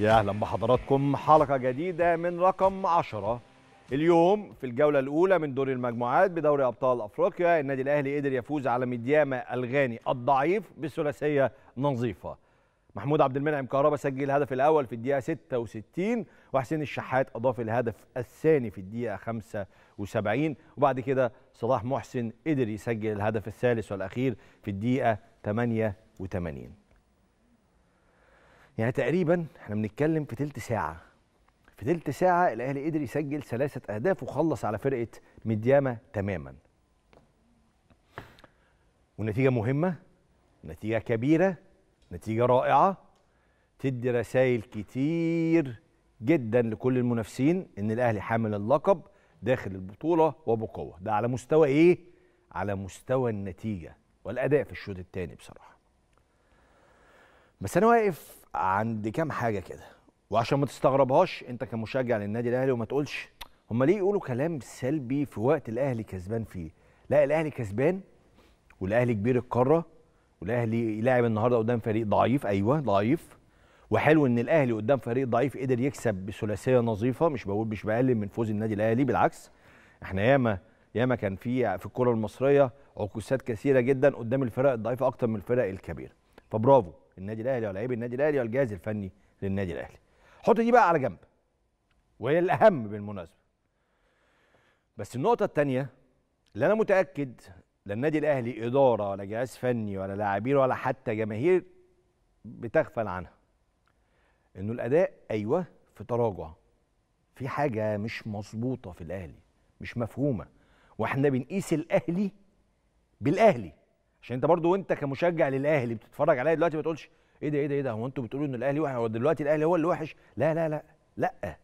يا اهلا بحضراتكم حلقه جديده من رقم 10 اليوم في الجوله الاولى من دور المجموعات بدوري ابطال افريقيا النادي الاهلي قدر يفوز على مدياما الغاني الضعيف بثلاثيه نظيفه محمود عبد المنعم كهربا سجل الهدف الاول في الدقيقه 66 وحسين الشحات اضاف الهدف الثاني في الدقيقه 75 وبعد كده صلاح محسن قدر يسجل الهدف الثالث والاخير في الدقيقه 88 يعني تقريبا احنا بنتكلم في ثلث ساعه في ثلث ساعه الاهلي قدر يسجل ثلاثه اهداف وخلص على فرقه مدياما تماما والنتيجه مهمه نتيجه كبيره نتيجه رائعه تدي رسائل كتير جدا لكل المنافسين ان الاهلي حامل اللقب داخل البطوله وبقوه ده على مستوى ايه على مستوى النتيجه والاداء في الشوط الثاني بصراحه بس انا واقف عند كام حاجه كده وعشان ما تستغربهاش انت كمشجع للنادي الاهلي وما تقولش هم ليه يقولوا كلام سلبي في وقت الاهلي كسبان فيه لا الاهلي كسبان والاهلي كبير القاره والاهلي لاعب النهارده قدام فريق ضعيف ايوه ضعيف وحلو ان الاهلي قدام فريق ضعيف قدر يكسب بثلاثيه نظيفه مش بقول مش بقلل من فوز النادي الاهلي بالعكس احنا ياما ياما كان في في الكره المصريه عكوسات كثيره جدا قدام الفرق الضعيفه اكتر من الفرق الكبيره فبرافو النادي الاهلي ولاعيب النادي الاهلي والجهاز الفني للنادي الاهلي حط دي بقى على جنب وهي الاهم بالمناسبه بس النقطه الثانيه اللي انا متاكد لا النادي الاهلي اداره ولا جهاز فني ولا لاعبين ولا حتى جماهير بتغفل عنها انه الاداء ايوه في تراجع في حاجه مش مظبوطه في الاهلي مش مفهومه واحنا بنقيس الاهلي بالاهلي عشان انت برضو وانت كمشجع للاهلي بتتفرج عليا دلوقتي ما تقولش ايه ده ايه ده ايه ده هو انتوا بتقولوا ان الاهلي وحش دلوقتي الاهلي هو اللي وحش لا لا لا لا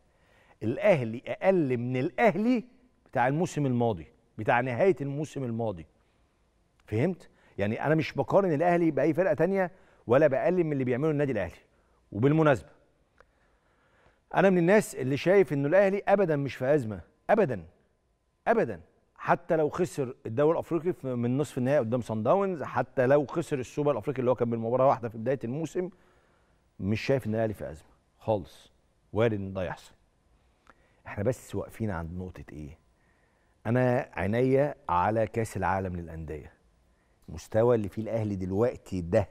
الاهلي اقل من الاهلي بتاع الموسم الماضي بتاع نهايه الموسم الماضي فهمت يعني انا مش بقارن الاهلي باي فرقه تانية ولا بقلل من اللي بيعمله النادي الاهلي وبالمناسبه انا من الناس اللي شايف انه الاهلي ابدا مش في ازمه ابدا ابدا حتى لو خسر الدوري الافريقي من نصف النهائي قدام سان داونز حتى لو خسر السوبر الافريقي اللي هو كان بالمباراه واحده في بدايه الموسم مش شايف ان الاهلي في ازمه خالص وارد ان ده يحصل احنا بس واقفين عند نقطه ايه انا عينيا على كاس العالم للانديه المستوى اللي فيه الاهلي دلوقتي ده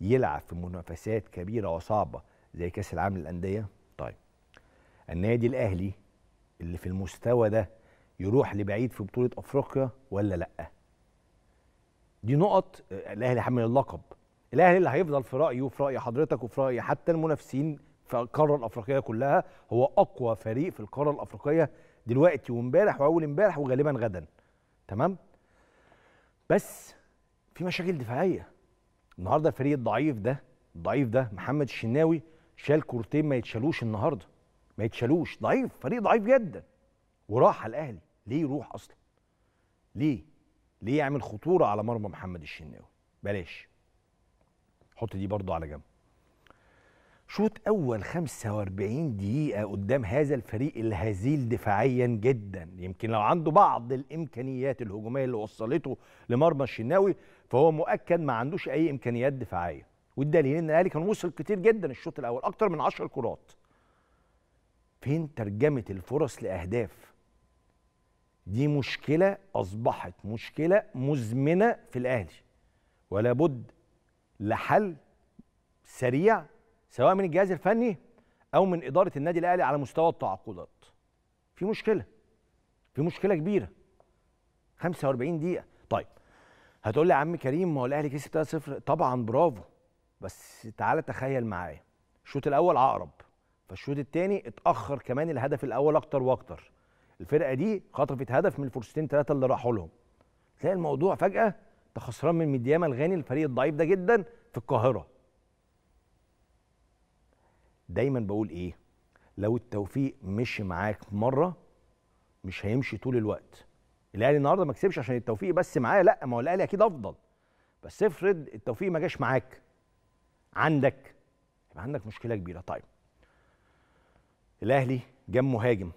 يلعب في منافسات كبيره وصعبه زي كاس العالم للانديه طيب النادي الاهلي اللي في المستوى ده يروح لبعيد في بطوله افريقيا ولا لا دي نقط آه، الاهلي حمل اللقب الاهلي اللي هيفضل في رايه وفي راي حضرتك وفي راي حتى المنافسين في القاره الافريقيه كلها هو اقوى فريق في القاره الافريقيه دلوقتي وامبارح واول امبارح وغالبا غدا تمام بس في مشاكل دفاعيه النهارده الفريق الضعيف ده الضعيف ده محمد الشناوي شال كورتين ما يتشالوش النهارده ما يتشالوش ضعيف فريق ضعيف جدا وراح الاهلي ليه يروح اصلا ليه ليه يعمل خطوره على مرمى محمد الشناوي بلاش حط دي برضه على جنب شوط اول 45 دقيقه قدام هذا الفريق الهزيل دفاعيا جدا يمكن لو عنده بعض الامكانيات الهجوميه اللي وصلته لمرمى الشناوي فهو مؤكد ما عندوش اي امكانيات دفاعيه والدليل ان الاهلي كان وصل كتير جدا الشوط الاول اكتر من 10 كرات فين ترجمه الفرص لاهداف دي مشكله اصبحت مشكله مزمنه في الاهلي ولا بد لحل سريع سواء من الجهاز الفني او من اداره النادي الاهلي على مستوى التعاقدات في مشكله في مشكله كبيره 45 دقيقه طيب هتقول لي يا عم كريم ما هو الاهلي كسب 3-0 طبعا برافو بس تعالى تخيل معايا الشوط الاول عقرب فالشوط الثاني اتاخر كمان الهدف الاول اكتر واكتر الفرقه دي خطفت هدف من الفرصتين ثلاثه اللي راحوا لهم تلاقي الموضوع فجاه انت خسران من مدياما الغاني الفريق الضعيف ده جدا في القاهره دايما بقول ايه لو التوفيق مشي معاك مره مش هيمشي طول الوقت الاهلي النهارده ما كسبش عشان التوفيق بس معاه لا ما هو الاهلي اكيد افضل بس افرض التوفيق ما جاش معاك عندك يبقى عندك مشكله كبيره طيب الاهلي جاب مهاجم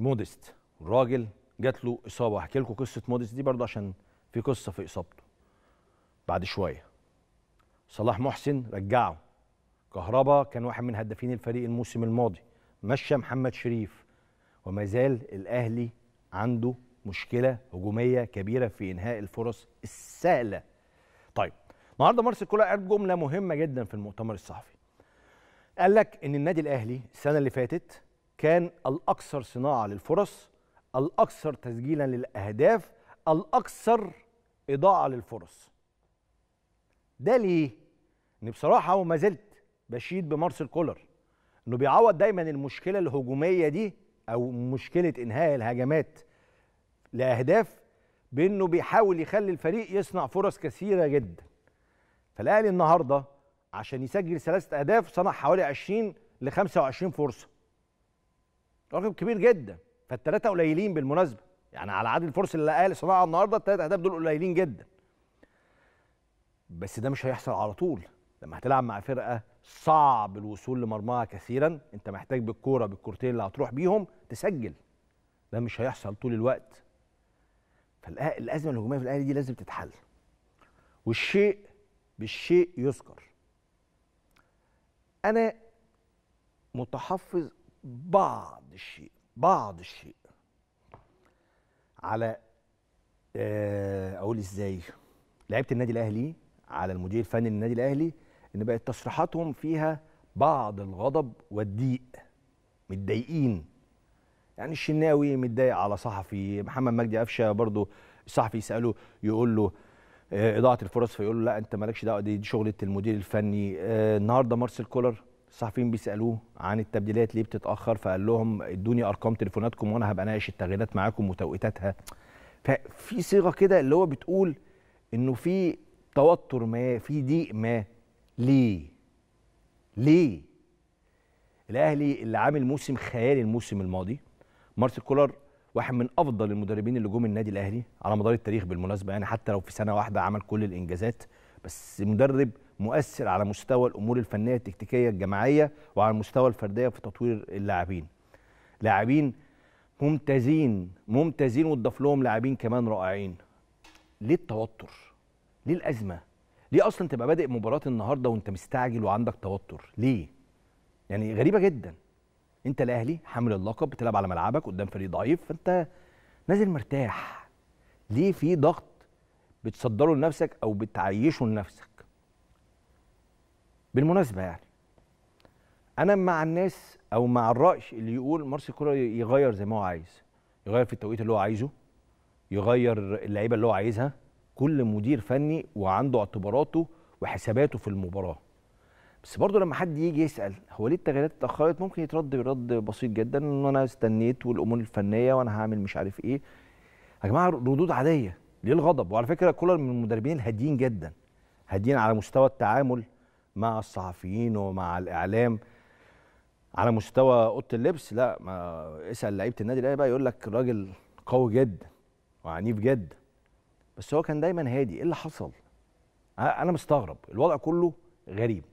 مودست الراجل جات له اصابه هحكي لكم قصه مودست دي برضه عشان في قصه في اصابته بعد شويه صلاح محسن رجعه كهربا كان واحد من هدافين الفريق الموسم الماضي مشى محمد شريف وما زال الاهلي عنده مشكله هجوميه كبيره في انهاء الفرص السهله طيب النهارده مارسيل كولر قال جمله مهمه جدا في المؤتمر الصحفي قال لك ان النادي الاهلي السنه اللي فاتت كان الاكثر صناعه للفرص الاكثر تسجيلا للاهداف الاكثر اضاعه للفرص ده ليه ان بصراحه وما زلت بشيد بمارسل كولر انه بيعوض دايما المشكله الهجوميه دي او مشكله انهاء الهجمات لاهداف بانه بيحاول يخلي الفريق يصنع فرص كثيره جدا فالاهلي النهارده عشان يسجل ثلاثه اهداف صنع حوالي 20 ل 25 فرصه رقم كبير جدا فالثلاثه قليلين بالمناسبه يعني على عدد الفرص اللي الاهلي صنعها النهارده الثلاث اهداف دول قليلين جدا بس ده مش هيحصل على طول لما هتلعب مع فرقه صعب الوصول لمرماها كثيرا انت محتاج بالكوره بالكورتين اللي هتروح بيهم تسجل ده مش هيحصل طول الوقت فالازمه الهجوميه في الاهلي دي لازم تتحل والشيء بالشيء يذكر انا متحفظ بعض الشيء بعض الشيء على آه، اقول ازاي لعيبه النادي الاهلي على المدير الفني للنادي الاهلي ان بقت تصريحاتهم فيها بعض الغضب والضيق متضايقين يعني الشناوي متضايق على صحفي محمد مجدي قفشه برضو الصحفي يساله يقول له آه، اضاعه الفرص فيقول له لا انت مالكش دعوه دي, دي شغله المدير الفني آه، النهارده مارسيل كولر الصحفيين بيسالوه عن التبديلات ليه بتتاخر فقال لهم ادوني ارقام تليفوناتكم وانا هبقى اناقش التغييرات معاكم وتوقيتاتها ففي صيغه كده اللي هو بتقول انه في توتر ما في ضيق ما ليه ليه الاهلي اللي عامل موسم خيالي الموسم الماضي مارسيل كولر واحد من افضل المدربين اللي جم النادي الاهلي على مدار التاريخ بالمناسبه يعني حتى لو في سنه واحده عمل كل الانجازات بس مدرب مؤثر على مستوى الامور الفنيه التكتيكيه الجماعيه وعلى المستوى الفرديه في تطوير اللاعبين لاعبين ممتازين ممتازين وتضاف لهم لاعبين كمان رائعين ليه التوتر ليه الازمه ليه اصلا تبقى بادئ مباراه النهارده وانت مستعجل وعندك توتر ليه يعني غريبه جدا انت الاهلي حامل اللقب بتلعب على ملعبك قدام فريق ضعيف فانت نازل مرتاح ليه في ضغط بتصدره لنفسك او بتعيشه لنفسك بالمناسبه يعني انا مع الناس او مع الراي اللي يقول مارسيل كولر يغير زي ما هو عايز يغير في التوقيت اللي هو عايزه يغير اللعيبه اللي هو عايزها كل مدير فني وعنده اعتباراته وحساباته في المباراه بس برضه لما حد يجي يسال هو ليه التغييرات اتاخرت ممكن يترد برد بسيط جدا ان انا استنيت والامور الفنيه وانا هعمل مش عارف ايه يا جماعه ردود عاديه ليه الغضب وعلى فكره كولر من المدربين الهاديين جدا هاديين على مستوى التعامل مع الصحفيين ومع الاعلام على مستوى اوضه اللبس لا ما اسال لعيبه النادي الاهلي بقى يقول لك راجل قوي جدا وعنيف جدا بس هو كان دايما هادي ايه اللي حصل انا مستغرب الوضع كله غريب